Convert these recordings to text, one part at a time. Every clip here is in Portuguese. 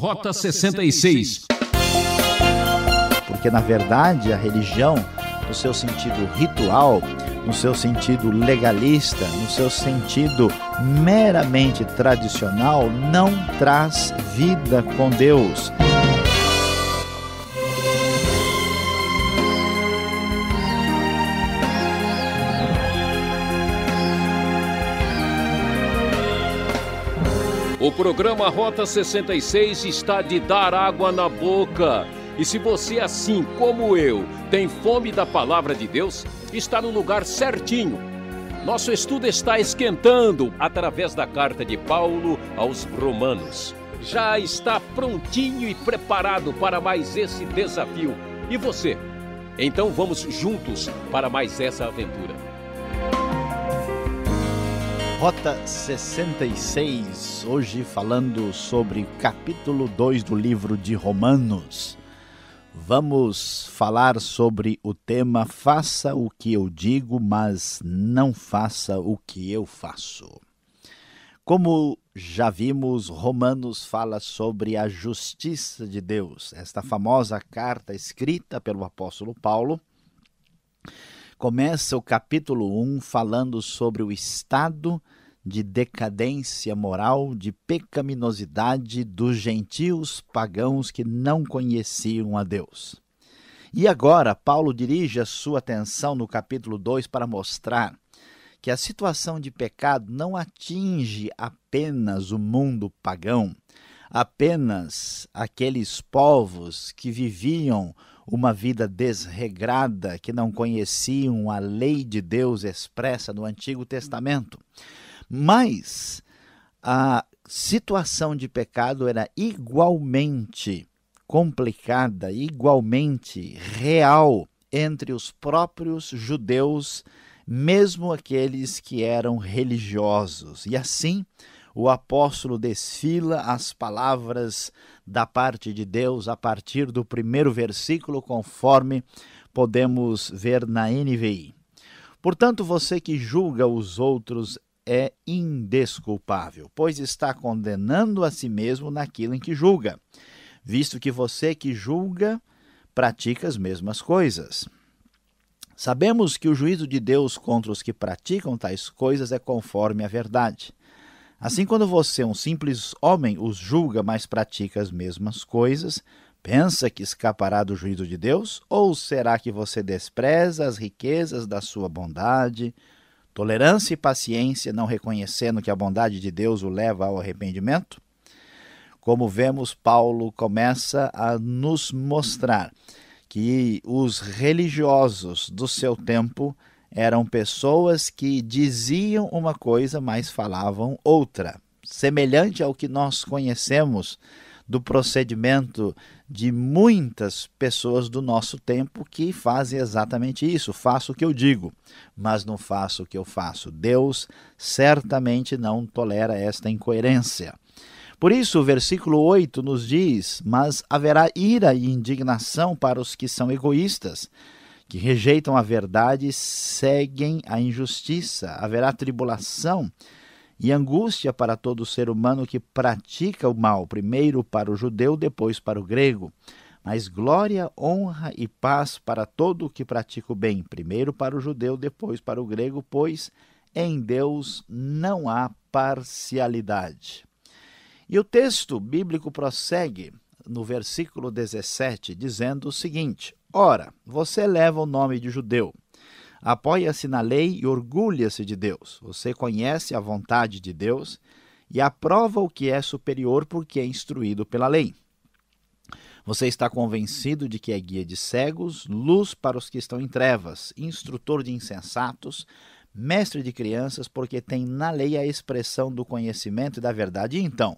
Rota 66. Porque, na verdade, a religião, no seu sentido ritual, no seu sentido legalista, no seu sentido meramente tradicional, não traz vida com Deus. O programa Rota 66 está de dar água na boca. E se você, assim como eu, tem fome da palavra de Deus, está no lugar certinho. Nosso estudo está esquentando através da carta de Paulo aos Romanos. Já está prontinho e preparado para mais esse desafio. E você? Então vamos juntos para mais essa aventura. Rota 66, hoje falando sobre capítulo 2 do livro de Romanos. Vamos falar sobre o tema Faça o que eu digo, mas não faça o que eu faço. Como já vimos, Romanos fala sobre a justiça de Deus, esta famosa carta escrita pelo apóstolo Paulo começa o capítulo 1 falando sobre o estado de decadência moral, de pecaminosidade dos gentios pagãos que não conheciam a Deus. E agora, Paulo dirige a sua atenção no capítulo 2 para mostrar que a situação de pecado não atinge apenas o mundo pagão, apenas aqueles povos que viviam uma vida desregrada, que não conheciam a lei de Deus expressa no Antigo Testamento. Mas a situação de pecado era igualmente complicada, igualmente real entre os próprios judeus, mesmo aqueles que eram religiosos. E assim, o apóstolo desfila as palavras da parte de Deus a partir do primeiro versículo, conforme podemos ver na NVI. Portanto, você que julga os outros é indesculpável, pois está condenando a si mesmo naquilo em que julga, visto que você que julga pratica as mesmas coisas. Sabemos que o juízo de Deus contra os que praticam tais coisas é conforme a verdade. Assim, quando você, um simples homem, os julga, mas pratica as mesmas coisas, pensa que escapará do juízo de Deus? Ou será que você despreza as riquezas da sua bondade, tolerância e paciência, não reconhecendo que a bondade de Deus o leva ao arrependimento? Como vemos, Paulo começa a nos mostrar que os religiosos do seu tempo eram pessoas que diziam uma coisa, mas falavam outra, semelhante ao que nós conhecemos do procedimento de muitas pessoas do nosso tempo que fazem exatamente isso. Faço o que eu digo, mas não faço o que eu faço. Deus certamente não tolera esta incoerência. Por isso, o versículo 8 nos diz: Mas haverá ira e indignação para os que são egoístas que rejeitam a verdade seguem a injustiça. Haverá tribulação e angústia para todo ser humano que pratica o mal, primeiro para o judeu, depois para o grego. Mas glória, honra e paz para todo o que pratica o bem, primeiro para o judeu, depois para o grego, pois em Deus não há parcialidade. E o texto bíblico prossegue no versículo 17, dizendo o seguinte: Ora, você leva o nome de judeu, apoia-se na lei e orgulha-se de Deus. Você conhece a vontade de Deus e aprova o que é superior porque é instruído pela lei. Você está convencido de que é guia de cegos, luz para os que estão em trevas, instrutor de insensatos, mestre de crianças, porque tem na lei a expressão do conhecimento e da verdade. E então,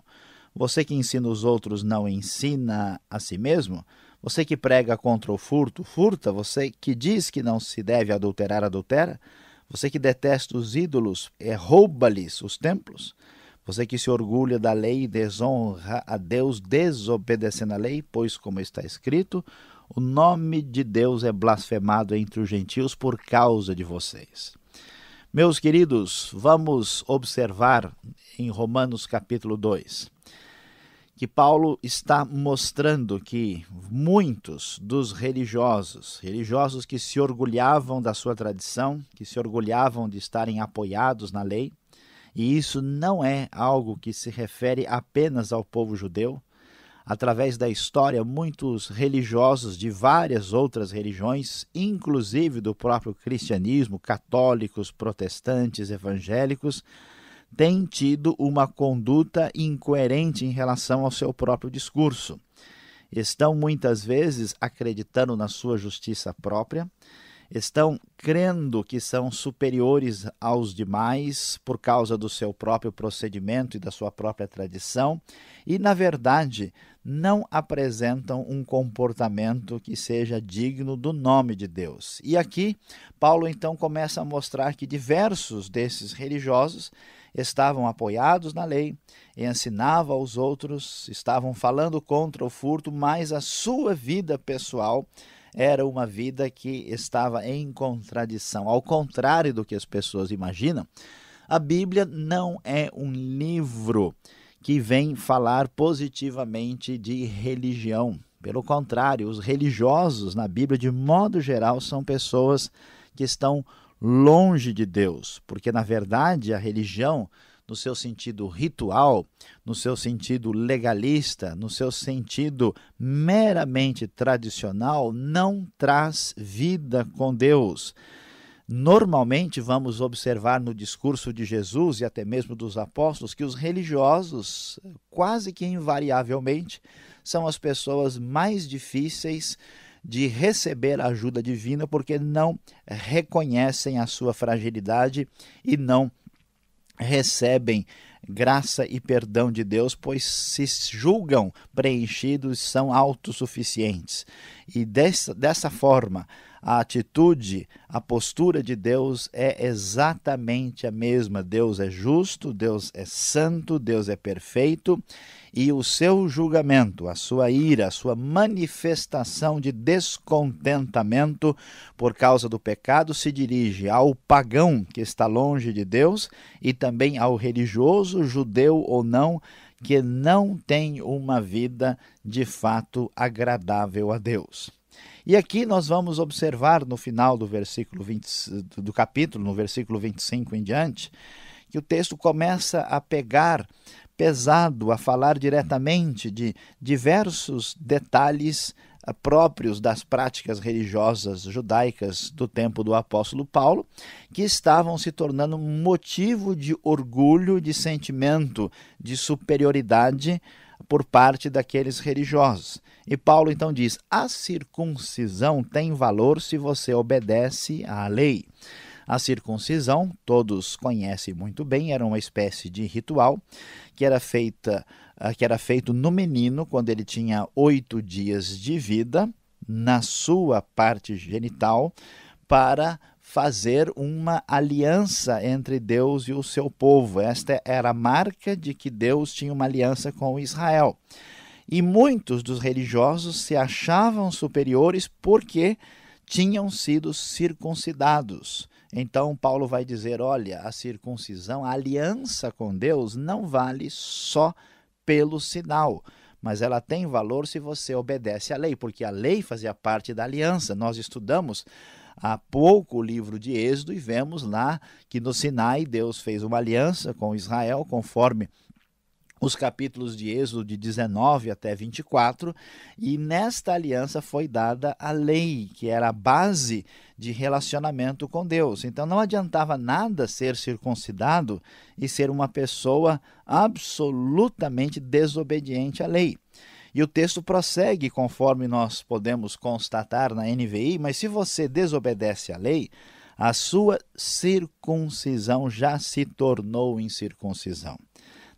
você que ensina os outros não ensina a si mesmo? Você que prega contra o furto, furta. Você que diz que não se deve adulterar, adultera. Você que detesta os ídolos, é, rouba-lhes os templos. Você que se orgulha da lei e desonra a Deus, desobedecendo a lei, pois, como está escrito, o nome de Deus é blasfemado entre os gentios por causa de vocês. Meus queridos, vamos observar em Romanos capítulo 2 que Paulo está mostrando que muitos dos religiosos, religiosos que se orgulhavam da sua tradição, que se orgulhavam de estarem apoiados na lei, e isso não é algo que se refere apenas ao povo judeu. Através da história, muitos religiosos de várias outras religiões, inclusive do próprio cristianismo, católicos, protestantes, evangélicos, tem tido uma conduta incoerente em relação ao seu próprio discurso. Estão muitas vezes acreditando na sua justiça própria, estão crendo que são superiores aos demais por causa do seu próprio procedimento e da sua própria tradição, e, na verdade, não apresentam um comportamento que seja digno do nome de Deus. E aqui, Paulo então começa a mostrar que diversos desses religiosos estavam apoiados na lei e ensinava aos outros, estavam falando contra o furto, mas a sua vida pessoal era uma vida que estava em contradição. Ao contrário do que as pessoas imaginam, a Bíblia não é um livro que vem falar positivamente de religião. Pelo contrário, os religiosos na Bíblia, de modo geral, são pessoas que estão longe de Deus, porque na verdade a religião, no seu sentido ritual, no seu sentido legalista, no seu sentido meramente tradicional, não traz vida com Deus. Normalmente vamos observar no discurso de Jesus e até mesmo dos apóstolos que os religiosos, quase que invariavelmente, são as pessoas mais difíceis de receber a ajuda divina porque não reconhecem a sua fragilidade e não recebem graça e perdão de Deus, pois se julgam preenchidos, são autossuficientes. E dessa, dessa forma, a atitude, a postura de Deus é exatamente a mesma. Deus é justo, Deus é santo, Deus é perfeito e o seu julgamento, a sua ira, a sua manifestação de descontentamento por causa do pecado se dirige ao pagão que está longe de Deus e também ao religioso, judeu ou não, que não tem uma vida de fato agradável a Deus. E aqui nós vamos observar no final do versículo 20, do capítulo, no versículo 25 em diante, que o texto começa a pegar pesado, a falar diretamente de diversos detalhes ah, próprios das práticas religiosas judaicas do tempo do apóstolo Paulo, que estavam se tornando um motivo de orgulho, de sentimento de superioridade por parte daqueles religiosos. E Paulo então diz: a circuncisão tem valor se você obedece à lei. A circuncisão, todos conhecem muito bem, era uma espécie de ritual que era feita ah, que era feito no menino quando ele tinha oito dias de vida, na sua parte genital, para fazer uma aliança entre Deus e o seu povo. Esta era a marca de que Deus tinha uma aliança com Israel. E muitos dos religiosos se achavam superiores porque tinham sido circuncidados. Então Paulo vai dizer: olha, a circuncisão, a aliança com Deus não vale só pelo sinal mas ela tem valor se você obedece à lei, porque a lei fazia parte da aliança. Nós estudamos há pouco o livro de Êxodo e vemos lá que no Sinai Deus fez uma aliança com Israel, conforme os capítulos de Êxodo de 19 até 24, e nesta aliança foi dada a lei, que era a base de relacionamento com Deus. Então não adiantava nada ser circuncidado e ser uma pessoa absolutamente desobediente à lei. E o texto prossegue conforme nós podemos constatar na NVI, mas se você desobedece à lei, a sua circuncisão já se tornou incircuncisão.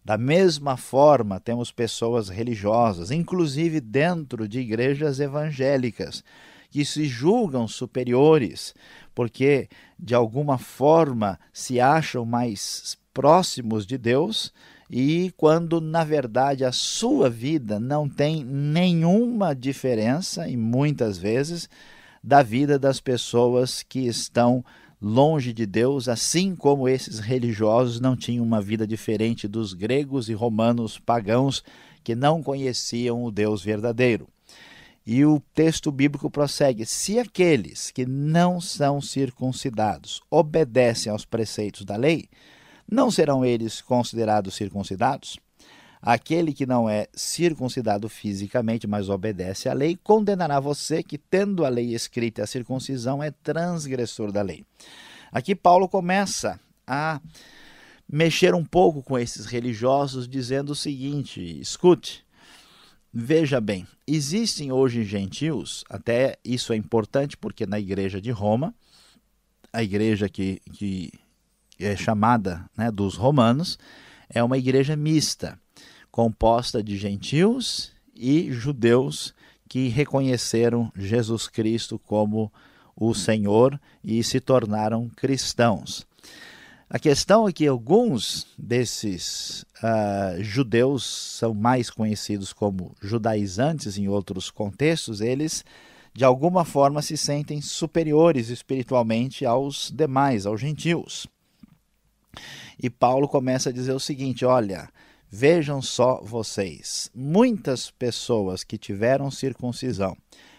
Da mesma forma, temos pessoas religiosas, inclusive dentro de igrejas evangélicas, que se julgam superiores, porque de alguma forma se acham mais próximos de Deus e quando na verdade a sua vida não tem nenhuma diferença e muitas vezes da vida das pessoas que estão longe de Deus, assim como esses religiosos não tinham uma vida diferente dos gregos e romanos pagãos que não conheciam o Deus verdadeiro. E o texto bíblico prossegue: se aqueles que não são circuncidados obedecem aos preceitos da lei, não serão eles considerados circuncidados? Aquele que não é circuncidado fisicamente, mas obedece à lei, condenará você que, tendo a lei escrita a circuncisão, é transgressor da lei. Aqui Paulo começa a mexer um pouco com esses religiosos, dizendo o seguinte: escute, veja bem, existem hoje gentios, até isso é importante porque na igreja de Roma, a igreja que, que é chamada né, dos romanos, é uma igreja mista, composta de gentios e judeus que reconheceram Jesus Cristo como o Senhor e se tornaram cristãos. A questão é que alguns desses uh, judeus são mais conhecidos como judaizantes em outros contextos, eles de alguma forma se sentem superiores espiritualmente aos demais, aos gentios. E Paulo começa a dizer o seguinte: olha, vejam só vocês, muitas pessoas que tiveram circuncisão,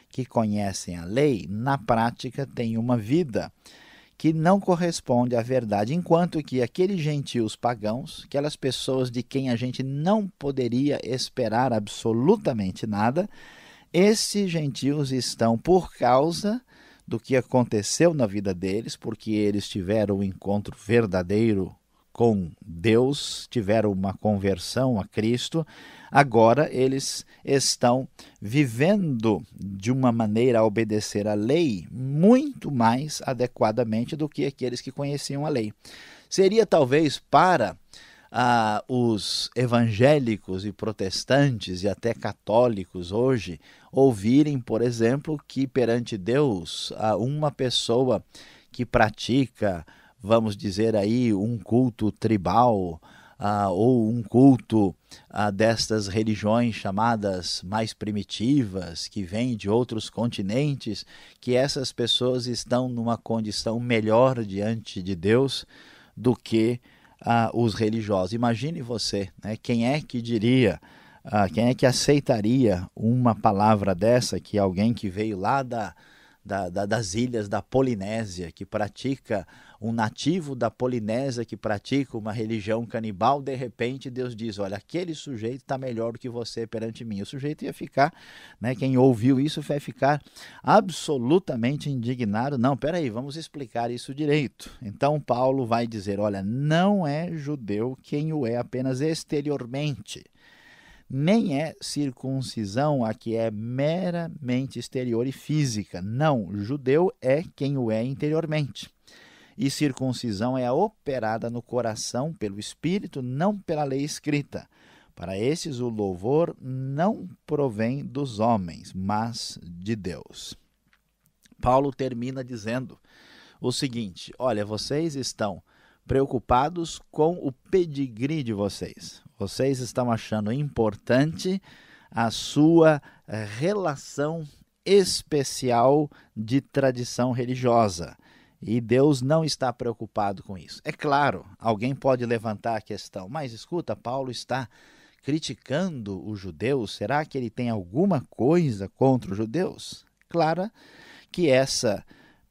que conhecem a lei, na prática têm uma vida que não corresponde à verdade, enquanto que aqueles gentios pagãos, aquelas pessoas de quem a gente não poderia esperar absolutamente nada, esses gentios estão, por causa do que aconteceu na vida deles, porque eles tiveram um encontro verdadeiro com Deus, tiveram uma conversão a Cristo, agora eles estão vivendo de uma maneira a obedecer a lei muito mais adequadamente do que aqueles que conheciam a lei. Seria talvez para ah, os evangélicos e protestantes e até católicos hoje ouvirem, por exemplo, que perante Deus ah, uma pessoa que pratica, vamos dizer aí, um culto tribal ah, ou um culto ah, destas religiões chamadas mais primitivas, que vêm de outros continentes, que essas pessoas estão numa condição melhor diante de Deus do que ah, os religiosos. Imagine você, né? quem é que diria, ah, quem é que aceitaria uma palavra dessa que alguém que veio lá da da, da, das ilhas da Polinésia, que pratica, um nativo da Polinésia que pratica uma religião canibal, de repente Deus diz: Olha, aquele sujeito está melhor do que você perante mim. O sujeito ia ficar, né, quem ouviu isso vai ficar absolutamente indignado. Não, peraí, vamos explicar isso direito. Então Paulo vai dizer: Olha, não é judeu quem o é apenas exteriormente nem é circuncisão a que é meramente exterior e física. Não, judeu é quem o é interiormente. E circuncisão é a operada no coração pelo espírito, não pela lei escrita. Para esses, o louvor não provém dos homens, mas de Deus. Paulo termina dizendo o seguinte: Olha, vocês estão preocupados com o pedigree de vocês. Vocês estão achando importante a sua eh, relação especial de tradição religiosa. E Deus não está preocupado com isso. É claro, alguém pode levantar a questão, mas escuta, Paulo está criticando os judeus, será que ele tem alguma coisa contra os judeus? Clara que essa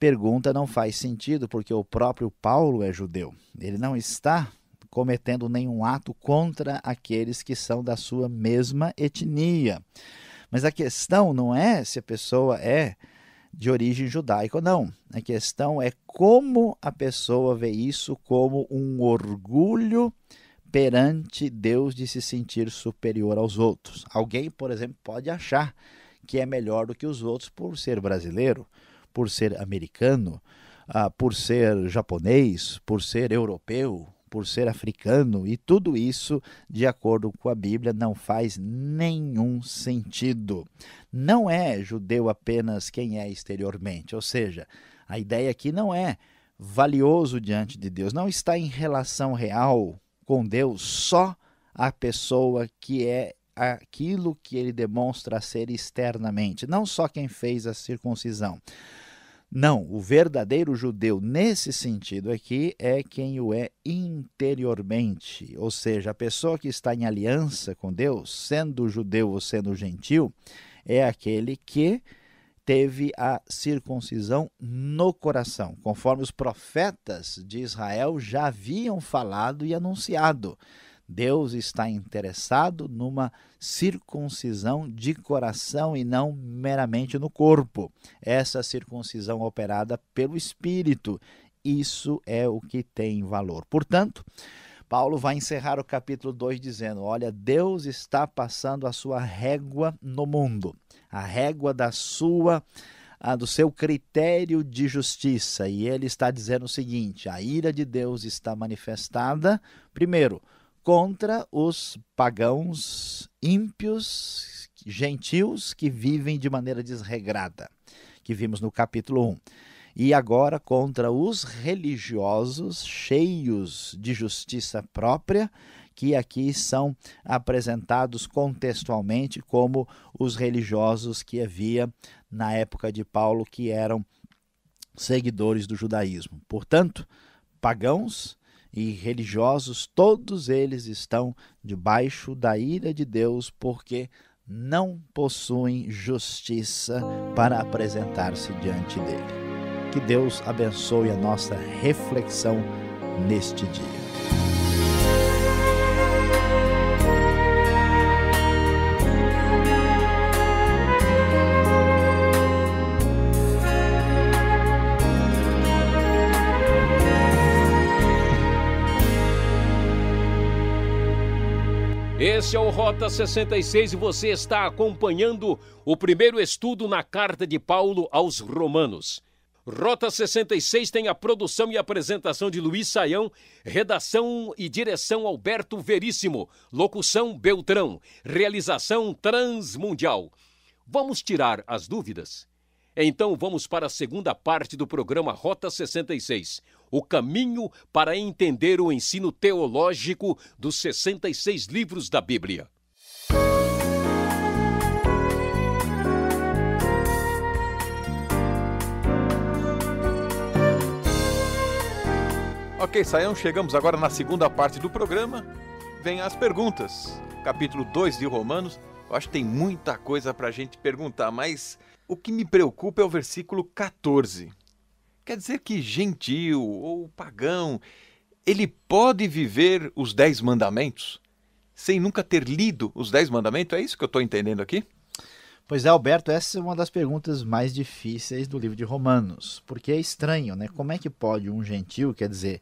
pergunta não faz sentido, porque o próprio Paulo é judeu. Ele não está cometendo nenhum ato contra aqueles que são da sua mesma etnia. Mas a questão não é se a pessoa é de origem judaica ou não. A questão é como a pessoa vê isso como um orgulho perante Deus de se sentir superior aos outros. Alguém, por exemplo, pode achar que é melhor do que os outros por ser brasileiro por ser americano, ah, por ser japonês, por ser europeu, por ser africano, e tudo isso, de acordo com a Bíblia, não faz nenhum sentido. Não é judeu apenas quem é exteriormente, ou seja, a ideia aqui não é valioso diante de Deus, não está em relação real com Deus só a pessoa que é aquilo que ele demonstra ser externamente, não só quem fez a circuncisão. Não, o verdadeiro judeu nesse sentido aqui é quem o é interiormente, ou seja, a pessoa que está em aliança com Deus, sendo judeu ou sendo gentil, é aquele que teve a circuncisão no coração, conforme os profetas de Israel já haviam falado e anunciado. Deus está interessado numa circuncisão de coração e não meramente no corpo. Essa circuncisão operada pelo Espírito, isso é o que tem valor. Portanto, Paulo vai encerrar o capítulo 2 dizendo: Olha, Deus está passando a sua régua no mundo, a régua da sua do seu critério de justiça. E ele está dizendo o seguinte: a ira de Deus está manifestada, primeiro, contra os pagãos ímpios, gentios que vivem de maneira desregrada, que vimos no capítulo 1. E agora contra os religiosos cheios de justiça própria, que aqui são apresentados contextualmente como os religiosos que havia na época de Paulo, que eram seguidores do judaísmo. Portanto, pagãos e religiosos, todos eles estão debaixo da ira de Deus porque não possuem justiça para apresentar-se diante dele. Que Deus abençoe a nossa reflexão neste dia. Esse é o Rota 66 e você está acompanhando o primeiro estudo na carta de Paulo aos Romanos. Rota 66 tem a produção e apresentação de Luiz Saião, redação e direção Alberto Veríssimo, locução Beltrão, realização Transmundial. Vamos tirar as dúvidas? Então vamos para a segunda parte do programa Rota 66 o caminho para entender o ensino teológico dos 66 livros da Bíblia. Ok, Saião, chegamos agora na segunda parte do programa. Vem as perguntas. Capítulo 2 de Romanos. Eu acho que tem muita coisa para a gente perguntar, mas o que me preocupa é o versículo 14. Quer dizer que gentil ou pagão, ele pode viver os Dez Mandamentos sem nunca ter lido os Dez Mandamentos? É isso que eu estou entendendo aqui? Pois é, Alberto, essa é uma das perguntas mais difíceis do livro de Romanos, porque é estranho, né? Como é que pode um gentil, quer dizer,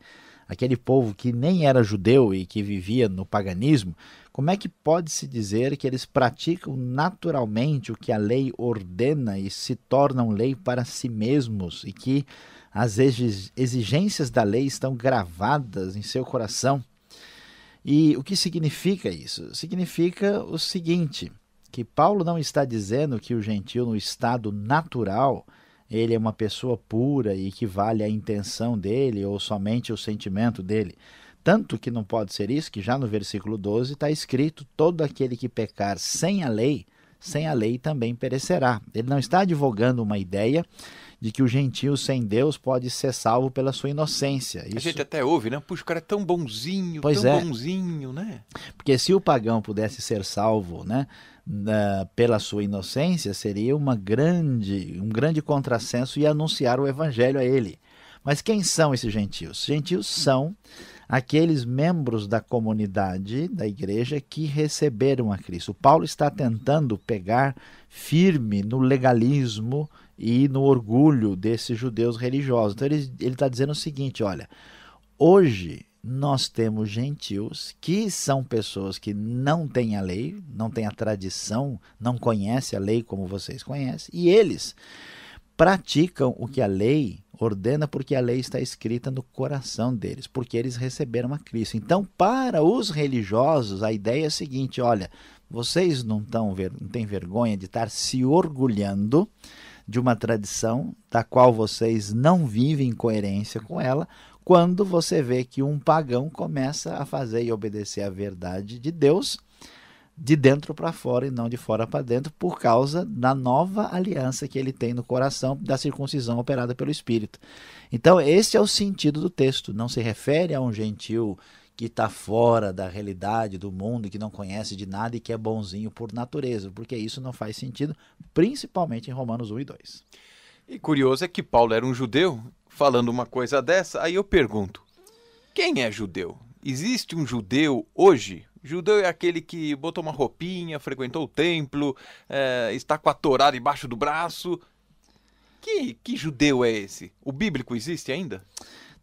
aquele povo que nem era judeu e que vivia no paganismo, como é que pode-se dizer que eles praticam naturalmente o que a lei ordena e se tornam lei para si mesmos e que as exigências da lei estão gravadas em seu coração? E o que significa isso? Significa o seguinte: que Paulo não está dizendo que o gentil no estado natural, ele é uma pessoa pura e que vale a intenção dele ou somente o sentimento dele. Tanto que não pode ser isso, que já no versículo 12 está escrito: todo aquele que pecar sem a lei, sem a lei também perecerá. Ele não está advogando uma ideia de que o gentio sem Deus pode ser salvo pela sua inocência. Isso... A gente até ouve, né? Puxa, o cara é tão bonzinho, pois tão é. bonzinho, né? Porque se o pagão pudesse ser salvo, né? uh, pela sua inocência seria uma grande, um grande contrassenso e anunciar o evangelho a ele. Mas quem são esses gentios? Gentios são aqueles membros da comunidade da igreja que receberam a Cristo. Paulo está tentando pegar firme no legalismo e no orgulho desses judeus religiosos. Então ele está dizendo o seguinte: olha, hoje nós temos gentios que são pessoas que não têm a lei, não têm a tradição, não conhecem a lei como vocês conhecem, e eles praticam o que a lei ordena, porque a lei está escrita no coração deles, porque eles receberam a Cristo. Então, para os religiosos, a ideia é a seguinte: olha, vocês não, tão, não têm vergonha de estar se orgulhando de uma tradição da qual vocês não vivem em coerência com ela, quando você vê que um pagão começa a fazer e obedecer à verdade de Deus de dentro para fora e não de fora para dentro, por causa da nova aliança que ele tem no coração da circuncisão operada pelo Espírito. Então, esse é o sentido do texto. Não se refere a um gentil que está fora da realidade do mundo, que não conhece de nada e que é bonzinho por natureza, porque isso não faz sentido, principalmente em Romanos 1 e 2. E curioso é que Paulo era um judeu falando uma coisa dessa, aí eu pergunto: quem é judeu? Existe um judeu hoje? Judeu é aquele que botou uma roupinha, frequentou o templo, é, está com a Torá debaixo do braço. Que, que judeu é esse? O bíblico existe ainda?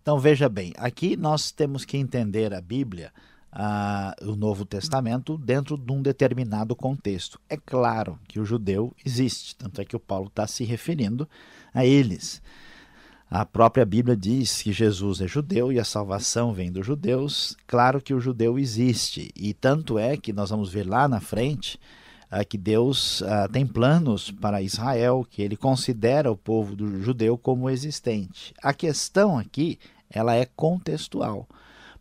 Então veja bem, aqui nós temos que entender a Bíblia o Novo Testamento dentro de um determinado contexto. É claro que o judeu existe, tanto é que o Paulo está se referindo a eles. A própria Bíblia diz que Jesus é judeu e a salvação vem dos judeus. Claro que o judeu existe, e tanto é que nós vamos ver lá na frente ah, que Deus ah, tem planos para Israel, que ele considera o povo do judeu como existente. A questão aqui ela é contextual.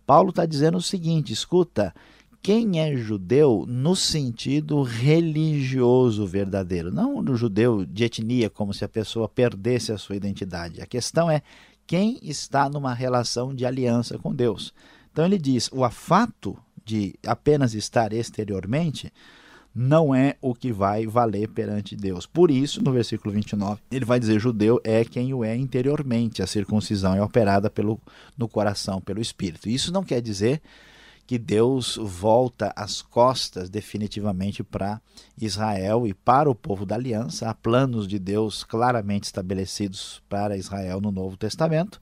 Paulo está dizendo o seguinte: escuta, quem é judeu no sentido religioso verdadeiro, não no judeu de etnia, como se a pessoa perdesse a sua identidade. A questão é quem está numa relação de aliança com Deus. Então ele diz: o afato de apenas estar exteriormente não é o que vai valer perante Deus. Por isso, no versículo 29, ele vai dizer: judeu é quem o é interiormente, a circuncisão é operada pelo, no coração, pelo espírito. Isso não quer dizer que Deus volta as costas definitivamente para Israel e para o povo da aliança. Há planos de Deus claramente estabelecidos para Israel no Novo Testamento,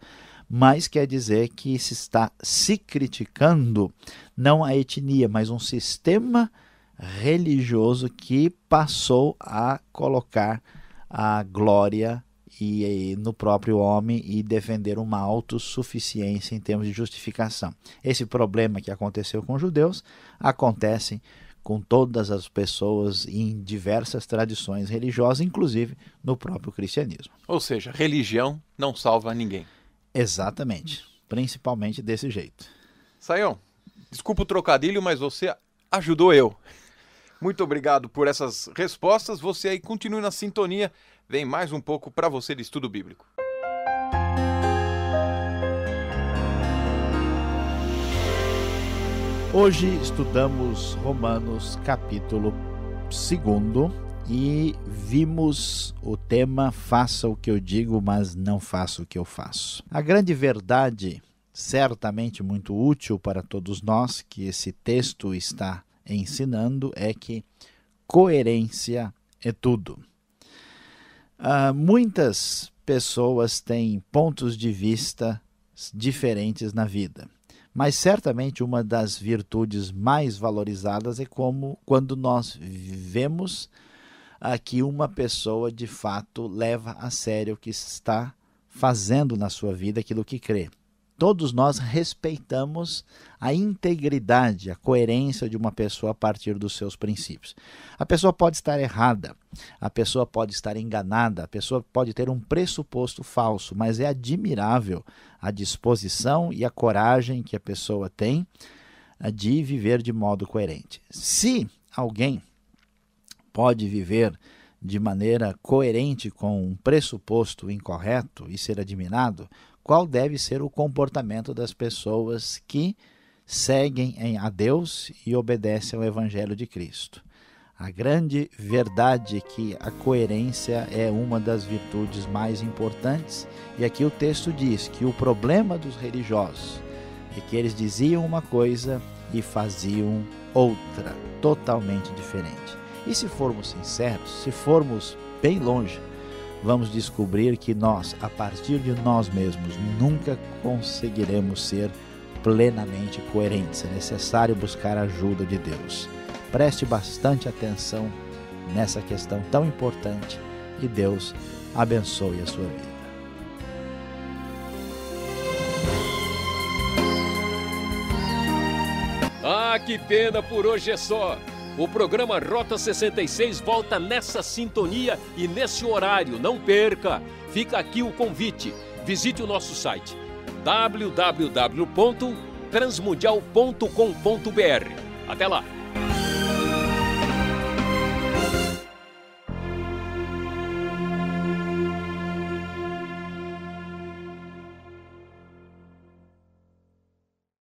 mas quer dizer que se está se criticando não a etnia, mas um sistema religioso que passou a colocar a glória e, e no próprio homem e defender uma autossuficiência em termos de justificação. Esse problema que aconteceu com os judeus acontece com todas as pessoas em diversas tradições religiosas, inclusive no próprio cristianismo. Ou seja, religião não salva ninguém. Exatamente, principalmente desse jeito. Saião, desculpa o trocadilho, mas você ajudou eu. Muito obrigado por essas respostas. Você aí continue na sintonia vem mais um pouco para você de estudo bíblico. Hoje estudamos Romanos capítulo 2 e vimos o tema Faça o que eu digo, mas não faça o que eu faço. A grande verdade, certamente muito útil para todos nós, que esse texto está ensinando é que coerência é tudo. Ah, muitas pessoas têm pontos de vista diferentes na vida, mas certamente uma das virtudes mais valorizadas é como quando nós vemos uh, ah, que uma pessoa de fato leva a sério o que está fazendo na sua vida, aquilo que crê. Todos nós respeitamos a integridade, a coerência de uma pessoa a partir dos seus princípios. A pessoa pode estar errada, a pessoa pode estar enganada, a pessoa pode ter um pressuposto falso, mas é admirável a disposição e a coragem que a pessoa tem eh, de viver de modo coerente. Se alguém pode viver de maneira coerente com um pressuposto incorreto e ser admirado, qual deve ser o comportamento das pessoas que seguem a Deus e obedecem ao Evangelho de Cristo. A grande verdade é que a coerência é uma das virtudes mais importantes, e aqui o texto diz que o problema dos religiosos é que eles diziam uma coisa e faziam outra, totalmente diferente. E se formos sinceros, se formos bem longe, vamos descobrir que nós, a partir de nós mesmos, nunca conseguiremos ser plenamente coerentes. É necessário buscar a ajuda de Deus. Preste bastante atenção nessa questão tão importante e Deus abençoe a sua vida. Ah, que pena por hoje é só. O programa Rota 66 volta nessa sintonia e nesse horário. Não perca! Fica aqui o convite. Visite o nosso site www.transmundial.com.br. Até lá!